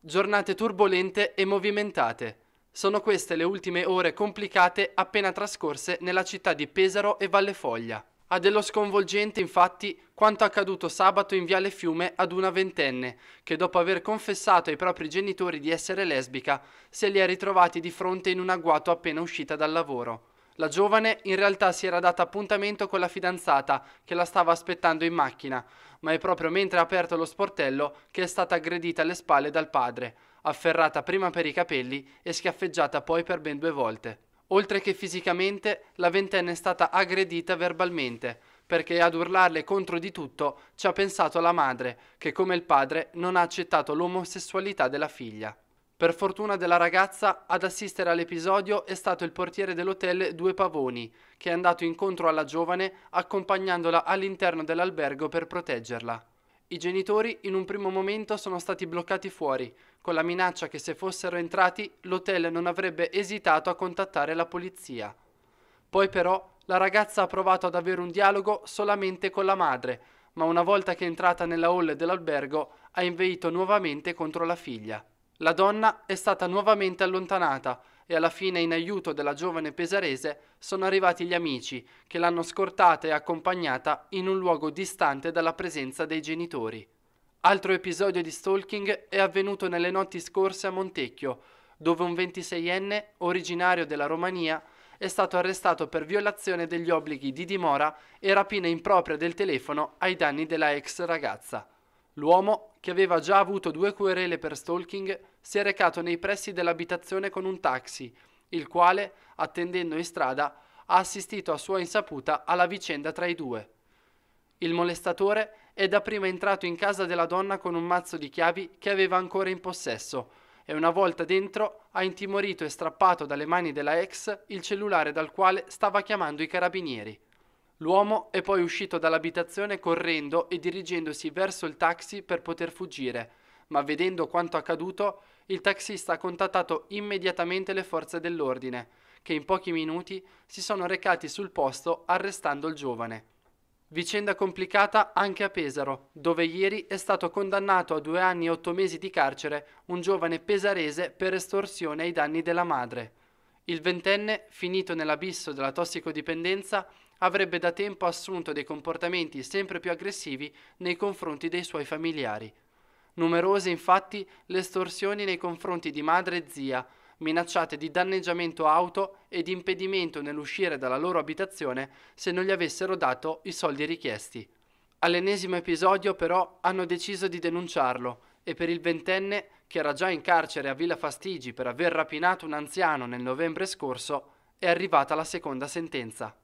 Giornate turbolente e movimentate. Sono queste le ultime ore complicate appena trascorse nella città di Pesaro e Vallefoglia. A dello sconvolgente infatti quanto accaduto sabato in Viale Fiume ad una ventenne che dopo aver confessato ai propri genitori di essere lesbica se li ha ritrovati di fronte in un agguato appena uscita dal lavoro. La giovane in realtà si era data appuntamento con la fidanzata che la stava aspettando in macchina, ma è proprio mentre ha aperto lo sportello che è stata aggredita alle spalle dal padre, afferrata prima per i capelli e schiaffeggiata poi per ben due volte. Oltre che fisicamente, la ventenne è stata aggredita verbalmente, perché ad urlarle contro di tutto ci ha pensato la madre, che come il padre non ha accettato l'omosessualità della figlia. Per fortuna della ragazza, ad assistere all'episodio è stato il portiere dell'hotel Due Pavoni, che è andato incontro alla giovane accompagnandola all'interno dell'albergo per proteggerla. I genitori in un primo momento sono stati bloccati fuori, con la minaccia che se fossero entrati l'hotel non avrebbe esitato a contattare la polizia. Poi però la ragazza ha provato ad avere un dialogo solamente con la madre, ma una volta che è entrata nella hall dell'albergo ha inveito nuovamente contro la figlia. La donna è stata nuovamente allontanata e alla fine in aiuto della giovane pesarese sono arrivati gli amici che l'hanno scortata e accompagnata in un luogo distante dalla presenza dei genitori. Altro episodio di stalking è avvenuto nelle notti scorse a Montecchio, dove un 26enne, originario della Romania, è stato arrestato per violazione degli obblighi di dimora e rapina impropria del telefono ai danni della ex ragazza. L'uomo, che aveva già avuto due querele per stalking, si è recato nei pressi dell'abitazione con un taxi, il quale, attendendo in strada, ha assistito a sua insaputa alla vicenda tra i due. Il molestatore è dapprima entrato in casa della donna con un mazzo di chiavi che aveva ancora in possesso e una volta dentro ha intimorito e strappato dalle mani della ex il cellulare dal quale stava chiamando i carabinieri. L'uomo è poi uscito dall'abitazione correndo e dirigendosi verso il taxi per poter fuggire, ma vedendo quanto accaduto, il taxista ha contattato immediatamente le forze dell'ordine, che in pochi minuti si sono recati sul posto arrestando il giovane. Vicenda complicata anche a Pesaro, dove ieri è stato condannato a due anni e otto mesi di carcere un giovane pesarese per estorsione ai danni della madre. Il ventenne, finito nell'abisso della tossicodipendenza, avrebbe da tempo assunto dei comportamenti sempre più aggressivi nei confronti dei suoi familiari. Numerose infatti le estorsioni nei confronti di madre e zia, minacciate di danneggiamento auto e di impedimento nell'uscire dalla loro abitazione se non gli avessero dato i soldi richiesti. All'ennesimo episodio però hanno deciso di denunciarlo e per il ventenne che era già in carcere a Villa Fastigi per aver rapinato un anziano nel novembre scorso, è arrivata la seconda sentenza.